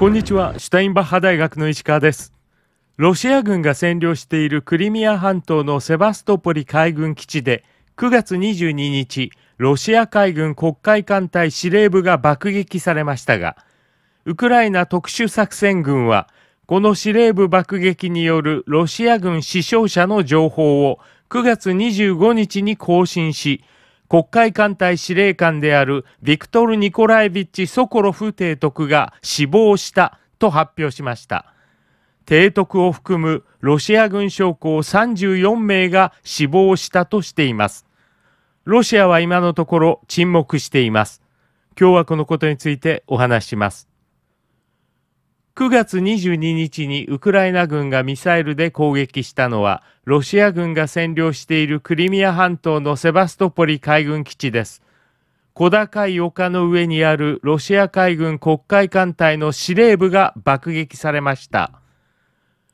こんにちはシュタインバッハ大学の石川ですロシア軍が占領しているクリミア半島のセバストポリ海軍基地で9月22日ロシア海軍黒海艦隊司令部が爆撃されましたがウクライナ特殊作戦軍はこの司令部爆撃によるロシア軍死傷者の情報を9月25日に更新し国会艦隊司令官であるビクトル・ニコラヴビッチ・ソコロフ提督が死亡したと発表しました。提督を含むロシア軍将校34名が死亡したとしています。ロシアは今のところ沈黙しています。今日はこのことについてお話します。9月22日にウクライナ軍がミサイルで攻撃したのは、ロシア軍が占領しているクリミア半島のセバストポリ海軍基地です。小高い丘の上にあるロシア海軍国海艦隊の司令部が爆撃されました。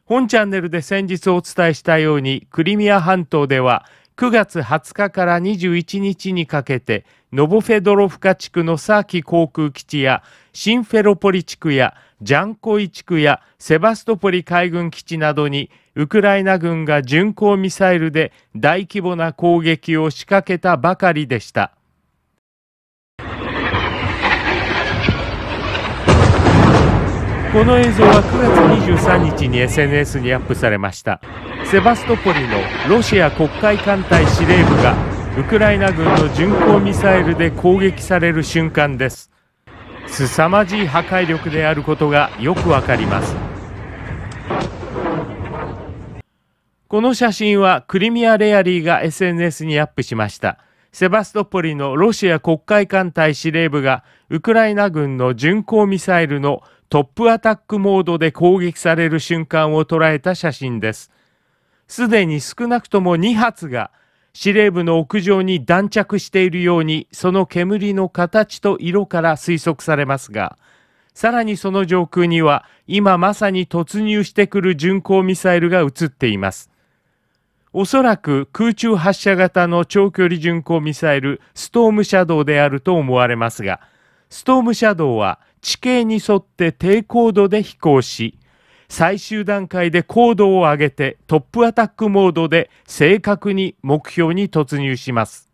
本チャンネルで先日お伝えしたように、クリミア半島では9月20日から21日にかけて、ノボフェドロフカ地区のサーキ航空基地やシンフェロポリ地区やジャンコイ地区やセバストポリ海軍基地などにウクライナ軍が巡航ミサイルで大規模な攻撃を仕掛けたばかりでした。この映像は9月23日に SNS にアップされましたセバストポリのロシア黒海艦隊司令部がウクライナ軍の巡航ミサイルで攻撃される瞬間です凄まじい破壊力であることがよくわかりますこの写真はクリミア・レアリーが SNS にアップしましたセバストポリのロシア国会艦隊司令部がウクライナ軍の巡航ミサイルのトップアタックモードで攻撃される瞬間を捉えた写真ですすでに少なくとも2発が司令部の屋上に弾着しているようにその煙の形と色から推測されますがさらにその上空には今まさに突入してくる巡航ミサイルが映っていますおそらく空中発射型の長距離巡航ミサイルストームシャドウであると思われますがストームシャドウは地形に沿って低高度で飛行し最終段階で高度を上げてトップアタックモードで正確に目標に突入します。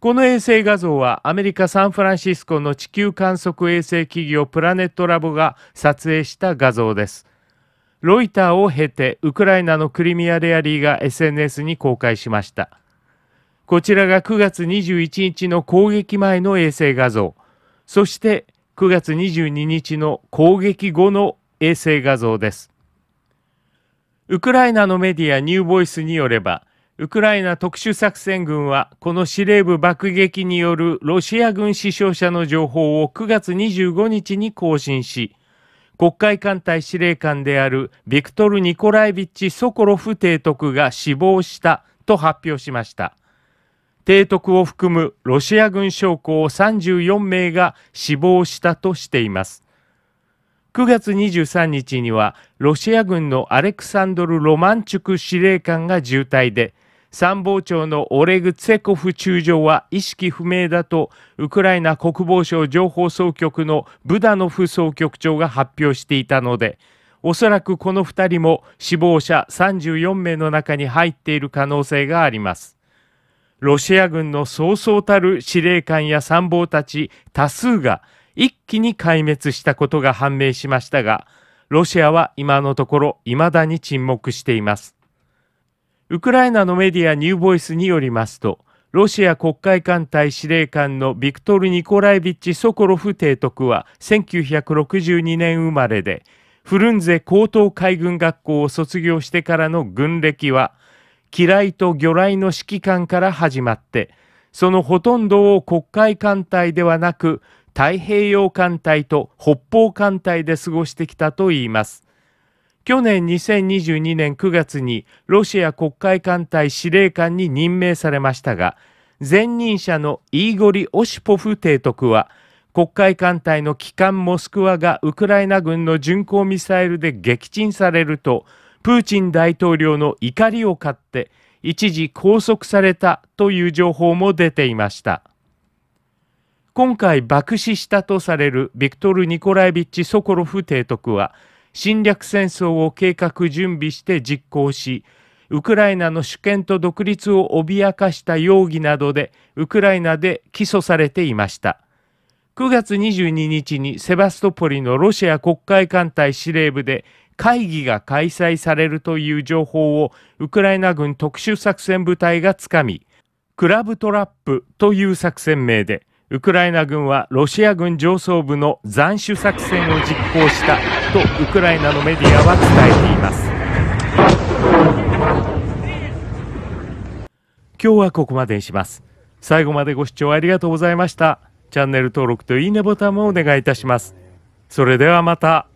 この衛星画像はアメリカ・サンフランシスコの地球観測衛星企業プラネットラボが撮影した画像です。ロイターを経てウクライナのクリミア・レアリーが SNS に公開しました。こちらが9月21日の攻撃前の衛星画像、そして9月22日の攻撃後の衛星画像です。ウクライナのメディアニューボイスによれば、ウクライナ特殊作戦軍は、この司令部爆撃によるロシア軍死傷者の情報を9月25日に更新し、国会艦隊司令官であるビクトル・ニコライビッチ・ソコロフ提督が死亡したと発表しました。提督を含むロシア軍将校34名が死亡したとしています。9月23日にはロシア軍のアレクサンドル・ロマンチュク司令官が重体で参謀長のオレグ・ツェコフ中将は意識不明だとウクライナ国防省情報総局のブダノフ総局長が発表していたのでおそらくこの2人も死亡者34名の中に入っている可能性があります。ロシア軍のそうそうたる司令官や参謀たち多数が一気に壊滅したことが判明しましたが、ロシアは今のところ未だに沈黙しています。ウクライナのメディアニューボイスによりますと、ロシア黒海艦隊司令官のビクトル・ニコライビッチ・ソコロフ提督は1962年生まれで、フルンゼ高等海軍学校を卒業してからの軍歴は、機雷と魚雷の指揮官から始まって、そのほとんどを黒海艦隊ではなく太平洋艦隊と北方艦隊で過ごしてきたといいます。去年2022年9月にロシア国会艦隊司令官に任命されましたが、前任者のイーゴリ・オシポフ提督は、国会艦隊の旗艦モスクワがウクライナ軍の巡航ミサイルで撃沈されると、プーチン大統領の怒りを買って、一時拘束されたという情報も出ていました。今回爆死したとされるビクトル・ニコライビッチ・ソコロフ提督は侵略戦争を計画準備して実行しウクライナの主権と独立を脅かした容疑などでウクライナで起訴されていました9月22日にセバストポリのロシア国会艦隊司令部で会議が開催されるという情報をウクライナ軍特殊作戦部隊がつかみクラブトラップという作戦名でウクライナ軍はロシア軍上層部の斬首作戦を実行したとウクライナのメディアは伝えています今日はここまでにします最後までご視聴ありがとうございましたチャンネル登録といいねボタンもお願いいたしますそれではまた